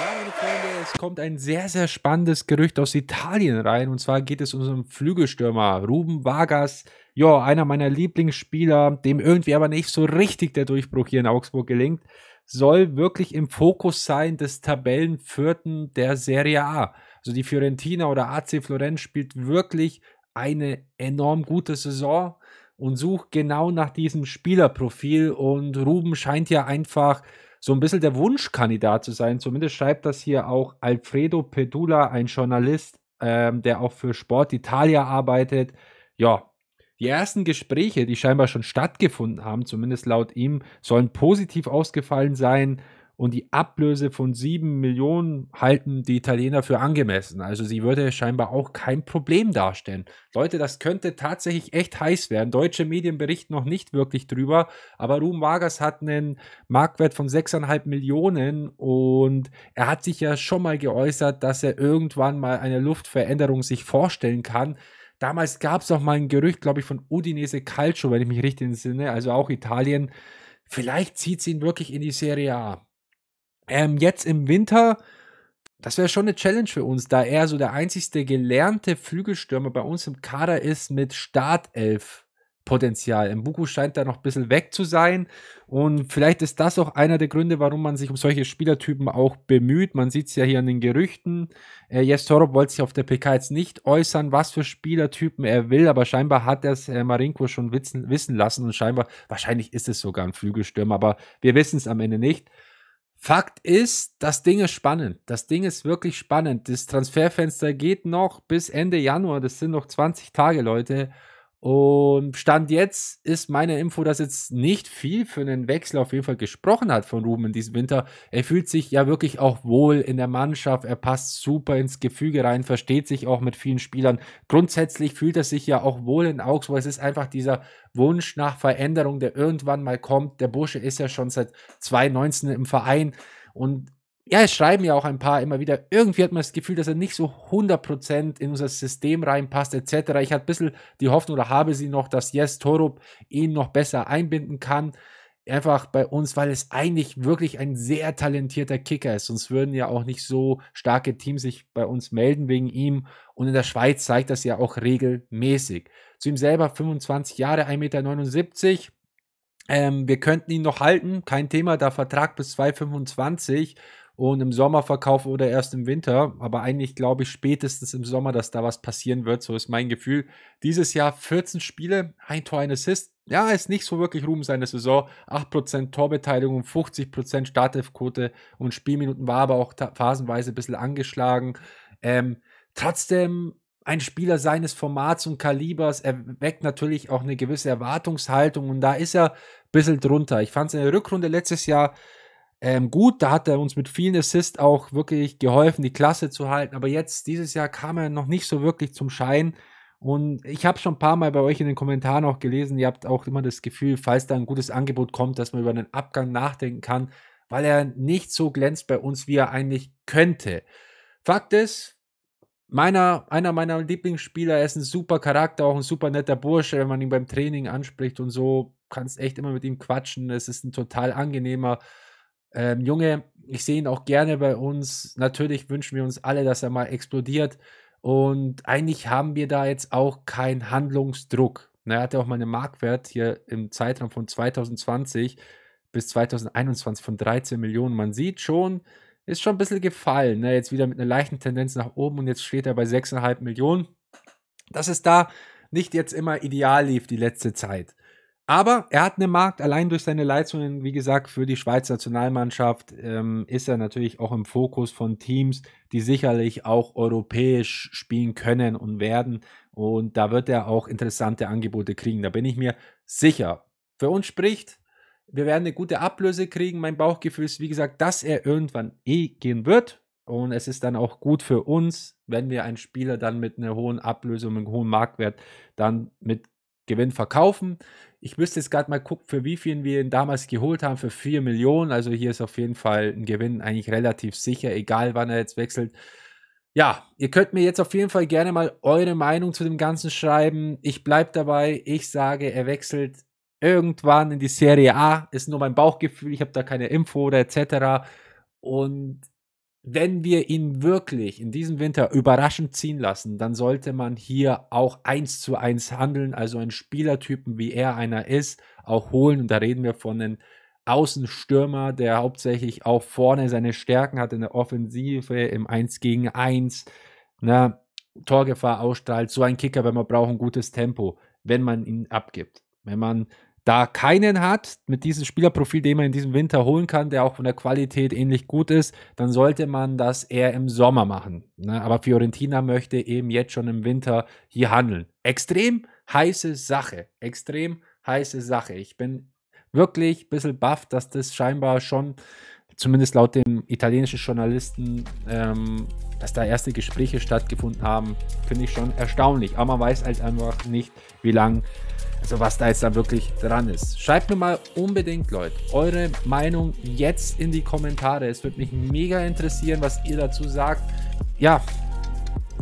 Ja, meine Freunde, es kommt ein sehr, sehr spannendes Gerücht aus Italien rein. Und zwar geht es um unseren Flügelstürmer Ruben Vargas. Ja, einer meiner Lieblingsspieler, dem irgendwie aber nicht so richtig der Durchbruch hier in Augsburg gelingt, soll wirklich im Fokus sein des Tabellenvierten der Serie A. Also die Fiorentina oder AC Florenz spielt wirklich eine enorm gute Saison und sucht genau nach diesem Spielerprofil. Und Ruben scheint ja einfach so ein bisschen der Wunschkandidat zu sein. Zumindest schreibt das hier auch Alfredo Pedula, ein Journalist, ähm, der auch für Sport Italia arbeitet. Ja, die ersten Gespräche, die scheinbar schon stattgefunden haben, zumindest laut ihm, sollen positiv ausgefallen sein. Und die Ablöse von 7 Millionen halten die Italiener für angemessen. Also sie würde scheinbar auch kein Problem darstellen. Leute, das könnte tatsächlich echt heiß werden. Deutsche Medien berichten noch nicht wirklich drüber. Aber Ruben Vargas hat einen Marktwert von 6,5 Millionen. Und er hat sich ja schon mal geäußert, dass er irgendwann mal eine Luftveränderung sich vorstellen kann. Damals gab es auch mal ein Gerücht, glaube ich, von Udinese Calcio, wenn ich mich richtig entsinne, also auch Italien. Vielleicht zieht sie ihn wirklich in die Serie A. Ähm, jetzt im Winter, das wäre schon eine Challenge für uns, da er so der einzigste gelernte Flügelstürmer bei uns im Kader ist mit Startelf. Potenzial. Mbuku scheint da noch ein bisschen weg zu sein und vielleicht ist das auch einer der Gründe, warum man sich um solche Spielertypen auch bemüht. Man sieht es ja hier an den Gerüchten. Äh, Jess Torop wollte sich auf der PK jetzt nicht äußern, was für Spielertypen er will, aber scheinbar hat das äh, Marinko schon witzen, wissen lassen und scheinbar, wahrscheinlich ist es sogar ein Flügelstürmer, aber wir wissen es am Ende nicht. Fakt ist, das Ding ist spannend. Das Ding ist wirklich spannend. Das Transferfenster geht noch bis Ende Januar. Das sind noch 20 Tage, Leute. Und Stand jetzt ist meine Info, dass jetzt nicht viel für einen Wechsel auf jeden Fall gesprochen hat von Ruben in diesem Winter. Er fühlt sich ja wirklich auch wohl in der Mannschaft. Er passt super ins Gefüge rein, versteht sich auch mit vielen Spielern. Grundsätzlich fühlt er sich ja auch wohl in Augsburg. Es ist einfach dieser Wunsch nach Veränderung, der irgendwann mal kommt. Der Bursche ist ja schon seit 2019 im Verein und ja, es schreiben ja auch ein paar immer wieder. Irgendwie hat man das Gefühl, dass er nicht so 100% in unser System reinpasst, etc. Ich hatte ein bisschen die Hoffnung oder habe sie noch, dass Jes Torup ihn noch besser einbinden kann. Einfach bei uns, weil es eigentlich wirklich ein sehr talentierter Kicker ist. Sonst würden ja auch nicht so starke Teams sich bei uns melden wegen ihm. Und in der Schweiz zeigt das ja auch regelmäßig. Zu ihm selber 25 Jahre, 1,79 Meter. Ähm, wir könnten ihn noch halten, kein Thema, da Vertrag bis 225 und im Sommer verkaufe oder erst im Winter. Aber eigentlich glaube ich spätestens im Sommer, dass da was passieren wird. So ist mein Gefühl. Dieses Jahr 14 Spiele, ein Tor, ein Assist. Ja, ist nicht so wirklich Ruhm seine Saison. 8% Torbeteiligung, 50% Startelfquote und Spielminuten war aber auch phasenweise ein bisschen angeschlagen. Ähm, trotzdem ein Spieler seines Formats und Kalibers erweckt natürlich auch eine gewisse Erwartungshaltung und da ist er ein bisschen drunter. Ich fand es in der Rückrunde letztes Jahr ähm, gut. Da hat er uns mit vielen Assists auch wirklich geholfen, die Klasse zu halten. Aber jetzt, dieses Jahr, kam er noch nicht so wirklich zum Schein. Und ich habe schon ein paar Mal bei euch in den Kommentaren auch gelesen, ihr habt auch immer das Gefühl, falls da ein gutes Angebot kommt, dass man über einen Abgang nachdenken kann, weil er nicht so glänzt bei uns, wie er eigentlich könnte. Fakt ist, meiner, einer meiner Lieblingsspieler, er ist ein super Charakter, auch ein super netter Bursche, wenn man ihn beim Training anspricht und so, kannst echt immer mit ihm quatschen. Es ist ein total angenehmer ähm, Junge, ich sehe ihn auch gerne bei uns. Natürlich wünschen wir uns alle, dass er mal explodiert. Und eigentlich haben wir da jetzt auch keinen Handlungsdruck. Na, er hatte auch mal einen Marktwert hier im Zeitraum von 2020 bis 2021 von 13 Millionen. Man sieht schon, ist schon ein bisschen gefallen. Ne? Jetzt wieder mit einer leichten Tendenz nach oben und jetzt steht er bei 6,5 Millionen. Dass es da nicht jetzt immer ideal lief die letzte Zeit. Aber er hat einen Markt, allein durch seine Leistungen, wie gesagt, für die Schweizer Nationalmannschaft ähm, ist er natürlich auch im Fokus von Teams, die sicherlich auch europäisch spielen können und werden. Und da wird er auch interessante Angebote kriegen, da bin ich mir sicher. Für uns spricht, wir werden eine gute Ablöse kriegen. Mein Bauchgefühl ist, wie gesagt, dass er irgendwann eh gehen wird. Und es ist dann auch gut für uns, wenn wir einen Spieler dann mit einer hohen Ablösung, und einem hohen Marktwert dann mit Gewinn verkaufen. Ich müsste jetzt gerade mal gucken, für wie viel wir ihn damals geholt haben, für 4 Millionen. Also hier ist auf jeden Fall ein Gewinn eigentlich relativ sicher, egal wann er jetzt wechselt. Ja, ihr könnt mir jetzt auf jeden Fall gerne mal eure Meinung zu dem Ganzen schreiben. Ich bleibe dabei. Ich sage, er wechselt irgendwann in die Serie A. Ist nur mein Bauchgefühl. Ich habe da keine Info oder etc. Und wenn wir ihn wirklich in diesem Winter überraschend ziehen lassen, dann sollte man hier auch eins zu eins handeln, also einen Spielertypen, wie er einer ist, auch holen. Und da reden wir von einem Außenstürmer, der hauptsächlich auch vorne seine Stärken hat in der Offensive, im 1 gegen 1, ne, Torgefahr ausstrahlt. So ein Kicker, wenn man braucht, ein gutes Tempo, wenn man ihn abgibt. Wenn man da keinen hat, mit diesem Spielerprofil, den man in diesem Winter holen kann, der auch von der Qualität ähnlich gut ist, dann sollte man das eher im Sommer machen. Ne? Aber Fiorentina möchte eben jetzt schon im Winter hier handeln. Extrem heiße Sache. Extrem heiße Sache. Ich bin wirklich ein bisschen baff, dass das scheinbar schon, zumindest laut dem italienischen Journalisten, ähm, dass da erste Gespräche stattgefunden haben, finde ich schon erstaunlich. Aber man weiß halt einfach nicht, wie lange also was da jetzt da wirklich dran ist. Schreibt mir mal unbedingt, Leute, eure Meinung jetzt in die Kommentare. Es würde mich mega interessieren, was ihr dazu sagt. Ja,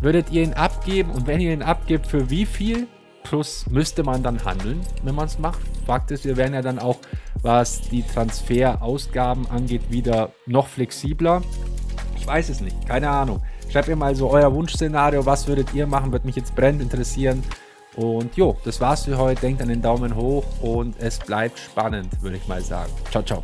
würdet ihr ihn abgeben? Und wenn ihr ihn abgebt, für wie viel? Plus müsste man dann handeln, wenn man es macht. Fakt ist, wir werden ja dann auch, was die Transferausgaben angeht, wieder noch flexibler. Ich weiß es nicht, keine Ahnung. Schreibt mir mal so euer Wunschszenario, was würdet ihr machen, würde mich jetzt brennend interessieren. Und jo, das war's für heute. Denkt an den Daumen hoch und es bleibt spannend, würde ich mal sagen. Ciao, ciao.